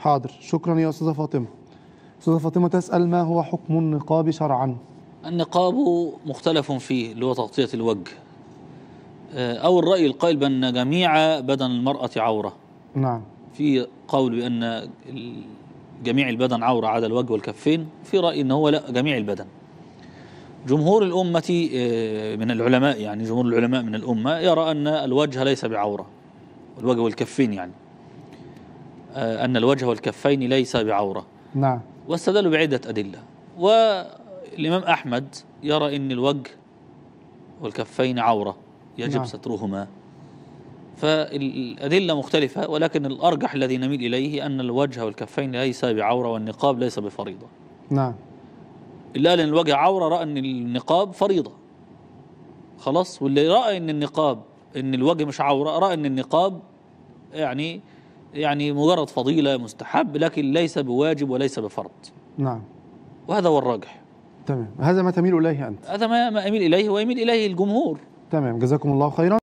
حاضر شكرا يا أستاذة فاطمة أستاذة فاطمة تسأل ما هو حكم النقاب شرعا النقاب مختلف فيه اللي هو تغطية الوجه آه، أو الرأي القائل بأن جميع بدن المرأة عورة نعم في قول بأن جميع البدن عورة عدا الوجه والكفين في رأي ان هو لا جميع البدن جمهور الأمة آه، من العلماء يعني جمهور العلماء من الأمة يرى أن الوجه ليس بعورة الوجه والكفين يعني آه، أن الوجه والكفين ليس بعورة نعم واستدلوا بعدة أدلة والإمام أحمد يرى أن الوجه والكفين عورة يجب نعم. سترهما فالأدلة مختلفة ولكن الأرجح الذي نميل إليه أن الوجه والكفين ليس بعورة والنقاب ليس بفريضة نعم إلا أن الوجه عورة رأى أن النقاب فريضة خلاص واللي رأى أن النقاب أن الوجه مش عورة رأى أن النقاب يعني يعني مجرد فضيلة مستحب لكن ليس بواجب وليس بفرض نعم وهذا هو الراجح تمام هذا ما تميل إليه أنت هذا ما أميل إليه ويميل إليه الجمهور تمام جزاكم الله خيرا